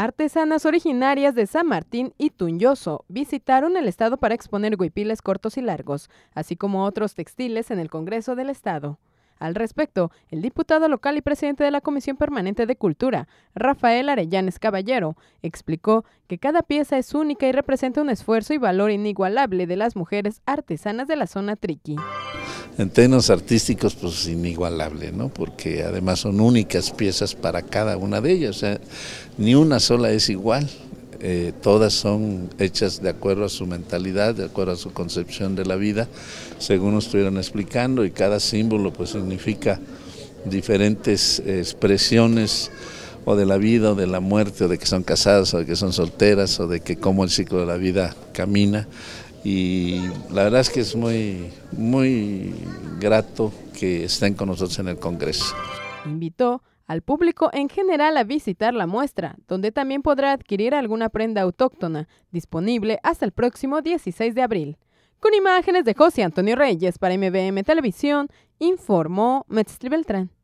Artesanas originarias de San Martín y Tunyoso visitaron el estado para exponer huipiles cortos y largos, así como otros textiles en el Congreso del Estado. Al respecto, el diputado local y presidente de la Comisión Permanente de Cultura, Rafael Arellanes Caballero, explicó que cada pieza es única y representa un esfuerzo y valor inigualable de las mujeres artesanas de la zona triqui en términos artísticos, pues inigualable, ¿no? Porque además son únicas piezas para cada una de ellas, ni una sola es igual. Eh, todas son hechas de acuerdo a su mentalidad, de acuerdo a su concepción de la vida, según nos estuvieron explicando, y cada símbolo pues significa diferentes expresiones o de la vida o de la muerte, o de que son casadas, o de que son solteras, o de que cómo el ciclo de la vida camina y la verdad es que es muy, muy grato que estén con nosotros en el Congreso. Invitó al público en general a visitar la muestra, donde también podrá adquirir alguna prenda autóctona, disponible hasta el próximo 16 de abril. Con imágenes de José Antonio Reyes para MBM Televisión, informó Metzli Beltrán.